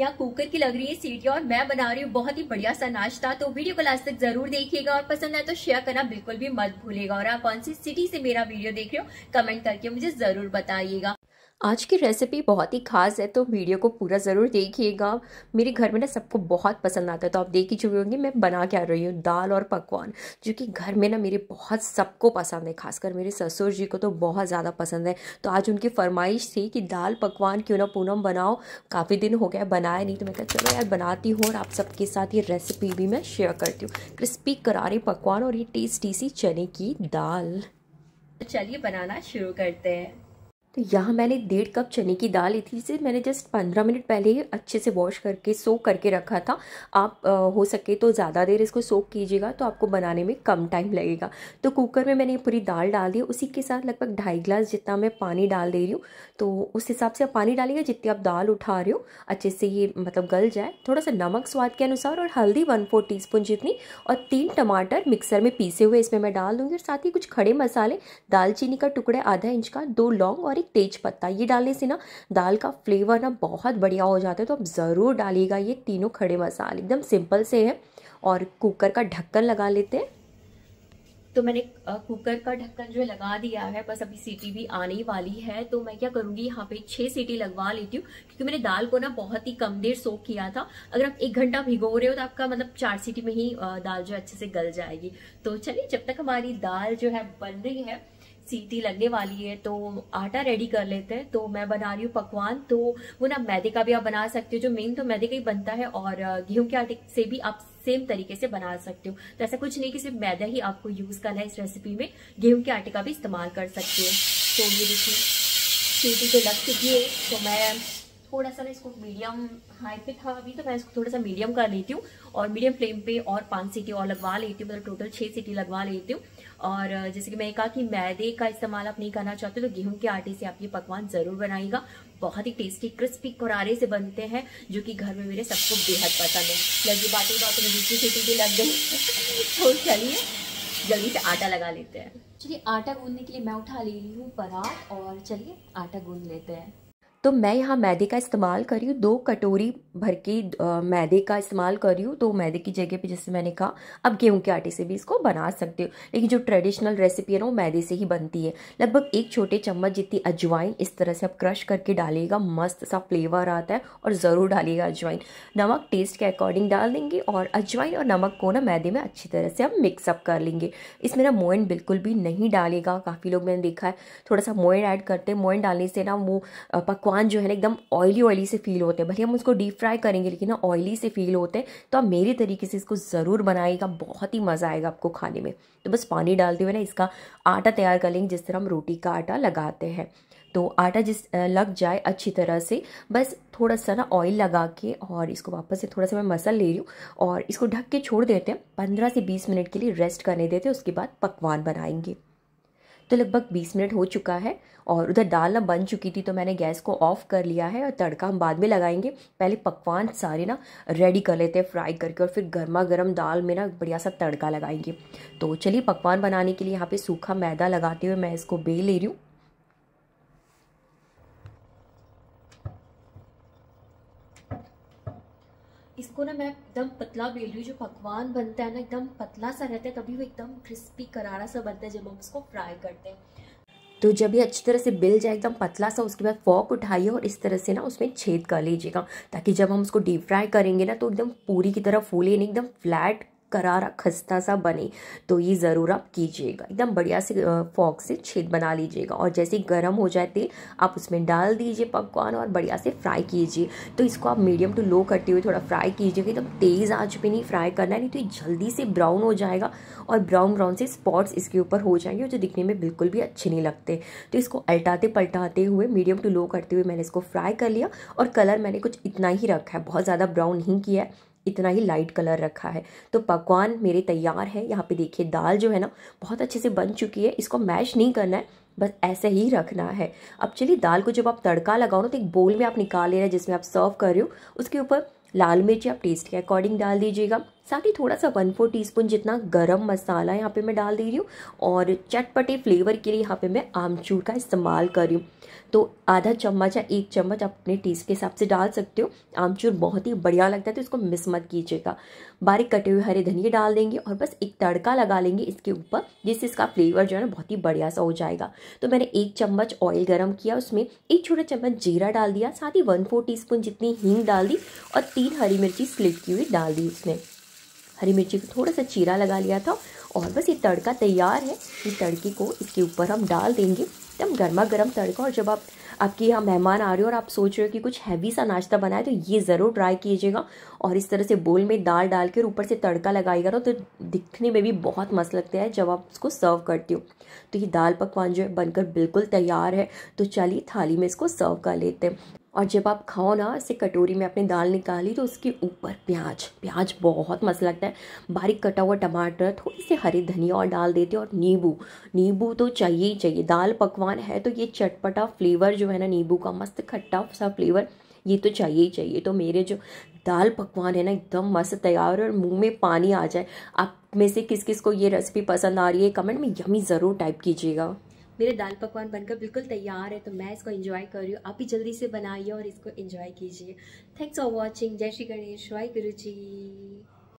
यहाँ कुकर की लग रही है सीटियाँ और मैं बना रही हूँ बहुत ही बढ़िया सा नाश्ता तो वीडियो को लास्ट तक जरूर देखिएगा और पसंद आए तो शेयर करना बिल्कुल भी मत भूलेगा और आप कौन सी सिटी से मेरा वीडियो देख रहे हो कमेंट करके मुझे जरूर बताइएगा आज की रेसिपी बहुत ही खास है तो वीडियो को पूरा ज़रूर देखिएगा मेरे घर में ना सबको बहुत पसंद आता है तो आप देख ही चुके होंगे मैं बना के आ रही हूँ दाल और पकवान जो कि घर में ना मेरे बहुत सबको पसंद है खासकर मेरे ससुर जी को तो बहुत ज़्यादा पसंद है तो आज उनकी फरमाइश थी कि दाल पकवान क्यों ना पूनम बनाओ काफ़ी दिन हो गया बनाया नहीं तो मैं कहा चलो यार बनाती हूँ और आप सबके साथ ये रेसिपी भी मैं शेयर करती हूँ क्रिस्पी करारे पकवान और ये टेस्टी सी चने की दाल तो चलिए बनाना शुरू करते हैं तो यहाँ मैंने डेढ़ कप चने की दाल ली थी जिसे मैंने जस्ट पंद्रह मिनट पहले ही अच्छे से वॉश करके सोक करके रखा था आप आ, हो सके तो ज़्यादा देर इसको सोक कीजिएगा तो आपको बनाने में कम टाइम लगेगा तो कुकर में मैंने पूरी दाल डाल दी उसी के साथ लगभग ढाई ग्लास जितना मैं पानी डाल दे रही हूँ तो उस हिसाब से आप पानी डालिएगा जितनी आप दाल उठा रहे हो अच्छे से ये मतलब गल जाए थोड़ा सा नमक स्वाद के अनुसार और हल्दी वन फोर टी जितनी और तीन टमाटर मिक्सर में पीसे हुए इसमें मैं डाल दूँगी और साथ ही कुछ खड़े मसाले दालचीनी का टुकड़ा आधा इंच का दो लौंग और एक तेज पत्ता ये डालने से ना दाल का फ्लेवर ना बहुत बढ़िया हो जाता है तो आप ज़रूर डालिएगा ये तीनों खड़े मसाले एकदम सिंपल से है और कुकर का ढक्कन लगा लेते हैं तो मैंने कुकर का ढक्कन जो है लगा दिया है बस अभी सीटी भी आने वाली है तो मैं क्या करूँगी यहाँ पे छह सीटी लगवा लेती हूँ क्योंकि मैंने दाल को ना बहुत ही कम देर सोख किया था अगर आप एक घंटा भिगो रहे हो तो आपका मतलब चार सीटी में ही दाल जो अच्छे से गल जाएगी तो चलिए जब तक हमारी दाल जो है बन रही है सीटी लगने वाली है तो आटा रेडी कर लेते हैं तो मैं बना रही हूँ पकवान तो वो ना मैदे का भी आप बना सकते हो जो मेन तो मैदे का ही बनता है और गेहूं के आटे से भी आप सेम तरीके से बना सकते हो तो ऐसा कुछ नहीं कि सिर्फ मैदा ही आपको यूज करना है इस रेसिपी में गेहूं के आटे का भी इस्तेमाल कर सकते हो तो ये देखिए सीटी तो लग चुकी है तो मैं थोड़ा सा मैं इसको मीडियम हाई पे था अभी तो मैं इसको थोड़ा सा मीडियम कर लेती हूँ और मीडियम फ्लेम पे और पांच सीटी और लगवा लेती हूँ मतलब टोटल छह सीटी लगवा लेती हूँ और जैसे कि मैंने कहा कि मैदे का इस्तेमाल आप नहीं करना चाहते तो गेहूं के आटे से आप ये पकवान ज़रूर बनाएगा बहुत ही टेस्टी क्रिस्पी करारे से बनते हैं जो कि घर में मेरे सबको बेहद पसंद है लगी बातें बातों में दूसरी सीटी भी लग गई तो चलिए जल्दी से आटा लगा लेते हैं चलिए आटा गूंदने के लिए मैं उठा ले रही हूँ पराठ और चलिए आटा गूंद लेते हैं तो मैं यहाँ मैदे का इस्तेमाल कर रही हूँ दो कटोरी भर के मैदे का इस्तेमाल कर रही हूँ तो मैदे की जगह पे जैसे मैंने कहा अब गेहूं के आटे से भी इसको बना सकते हो लेकिन जो ट्रेडिशनल रेसिपी है ना वो मैदे से ही बनती है लगभग एक छोटे चम्मच जितनी अजवाइन इस तरह से आप क्रश करके डालिएगा मस्त सा फ्लेवर आता है और ज़रूर डालिएगा अजवाइन नमक टेस्ट के अकॉर्डिंग डाल देंगे और अजवाइन और नमक को ना मैदे में अच्छी तरह से हम मिक्सअप कर लेंगे इसमें ना मोइन बिल्कुल भी नहीं डालेगा काफ़ी लोग मैंने देखा है थोड़ा सा मोइन ऐड करते हैं मोइन डालने से ना वो पकवा पकवान जो है ना एकदम ऑयली ऑयली से फील होते हैं भले हम उसको डीप फ्राई करेंगे लेकिन ना ऑयली से फील होते हैं तो आप मेरे तरीके से इसको ज़रूर बनाएगा बहुत ही मज़ा आएगा आपको खाने में तो बस पानी डालते हुए ना इसका आटा तैयार कर लेंगे जिस तरह हम रोटी का आटा लगाते हैं तो आटा जिस लग जाए अच्छी तरह से बस थोड़ा सा ना ऑयल लगा के और इसको वापस से थोड़ा सा मैं मसल ले रही हूँ और इसको ढक के छोड़ देते हैं पंद्रह से बीस मिनट के लिए रेस्ट करने देते हैं उसके बाद पकवान बनाएंगे तो लगभग बीस मिनट हो चुका है और उधर दाल ना बन चुकी थी तो मैंने गैस को ऑफ कर लिया है और तड़का हम बाद में लगाएंगे पहले पकवान सारे ना रेडी कर लेते हैं फ्राई करके और फिर गर्मा गर्म दाल में ना बढ़िया सा तड़का लगाएंगे तो चलिए पकवान बनाने के लिए यहाँ पे सूखा मैदा लगाते हुए मैं इसको बेल ले रही हूँ इसको ना मैं एकदम पतला बेल रही हूँ जो पकवान बनता है ना एकदम पतला सा रहता है तभी वो एकदम क्रिस्पी करारा सा बनता है जब हम उसको फ्राई करते हैं तो जब ये अच्छी तरह से बिल जाए एकदम पतला सा उसके बाद फॉक उठाइए और इस तरह से ना उसमें छेद कर लीजिएगा ताकि जब हम उसको डीप फ्राई करेंगे ना तो एकदम पूरी की तरह फूले नहीं एकदम फ्लैट करारा खस्ता सा बने तो ये ज़रूर आप कीजिएगा एकदम बढ़िया से फॉक से छेद बना लीजिएगा और जैसे गर्म हो जाए तेल आप उसमें डाल दीजिए पकवान और बढ़िया से फ्राई कीजिए तो इसको आप मीडियम टू लो करते हुए थोड़ा फ्राई कीजिएगा एकदम तेज़ आँच पर नहीं फ्राई करना है नहीं तो ये जल्दी से ब्राउन हो जाएगा और ब्राउन ब्राउन से स्पॉट्स इसके ऊपर हो जाएंगे जो दिखने में बिल्कुल भी अच्छे नहीं लगते तो इसको अल्टाते पलटाते हुए मीडियम टू लो करते हुए मैंने इसको फ्राई कर लिया और कलर मैंने कुछ इतना ही रखा है बहुत ज़्यादा ब्राउन नहीं किया है इतना ही लाइट कलर रखा है तो पकवान मेरे तैयार है यहाँ पे देखिए दाल जो है ना बहुत अच्छे से बन चुकी है इसको मैश नहीं करना है बस ऐसे ही रखना है अब चलिए दाल को जब आप तड़का लगाओ ना तो एक बोल में आप निकाल ले रहे हैं जिसमें आप सर्व कर रहे हो उसके ऊपर लाल मिर्च आप टेस्ट के अकॉर्डिंग डाल दीजिएगा साथ ही थोड़ा सा वन फोर टी स्पून जितना गरम मसाला यहाँ पे मैं डाल दे रही हूँ और चटपटे फ्लेवर के लिए यहाँ पे मैं आमचूर का इस्तेमाल कर रही हूँ तो आधा चम्मच या एक चम्मच अपने टेस्ट के हिसाब से डाल सकते हो आमचूर बहुत ही बढ़िया लगता है तो इसको मिस मत कीजिएगा बारीक कटे हुए हरे धनिया डाल देंगे और बस एक तड़का लगा लेंगे इसके ऊपर जिससे इसका फ्लेवर जो है ना बहुत ही बढ़िया सा हो जाएगा तो मैंने एक चम्मच ऑयल गर्म किया उसमें एक छोटा चम्मच जीरा डाल दिया साथ ही वन फोर टी जितनी हींग डाल दी और तीन हरी मिर्ची स्लिट की हुई डाल दी उसमें हरी मिर्ची को थोड़ा सा चीरा लगा लिया था और बस ये तड़का तैयार है इस तड़के को इसके ऊपर हम डाल देंगे एकदम गर्मा गर्म तड़का और जब आप आपके यहाँ मेहमान आ रहे हो और आप सोच रहे हो कि कुछ हैवी सा नाश्ता बनाए तो ये ज़रूर ट्राई कीजिएगा और इस तरह से बोल में दाल डाल के और ऊपर से तड़का लगाएगा ना तो, तो दिखने में भी बहुत मस्त लगता है जब आप उसको सर्व करती हो तो ये दाल पकवान जो है बनकर बिल्कुल तैयार है तो चलिए थाली में इसको सर्व कर लेते हैं और जब आप खाओ ना इसे कटोरी में आपने दाल निकाली तो उसके ऊपर प्याज प्याज बहुत मस्त लगता है बारीक कटा हुआ टमाटर थोड़ी सी हरी धनिया और डाल देते और नींबू नींबू तो चाहिए ही चाहिए दाल पकवान है तो ये चटपटा फ्लेवर जो है ना नींबू का मस्त खट्टा सा फ्लेवर ये तो चाहिए ही चाहिए तो मेरे जो दाल पकवान है ना एकदम मस्त तैयार और मुंह में पानी आ जाए आप में से किस किस को ये रेसिपी पसंद आ रही है कमेंट में यमी ज़रूर टाइप कीजिएगा मेरे दाल पकवान बनकर बिल्कुल तैयार है तो मैं इसको एंजॉय कर रही हूँ आप भी जल्दी से बनाइए और इसको एंजॉय कीजिए थैंक्स फॉर वॉचिंग जय श्री गणेश वाई गुरु जी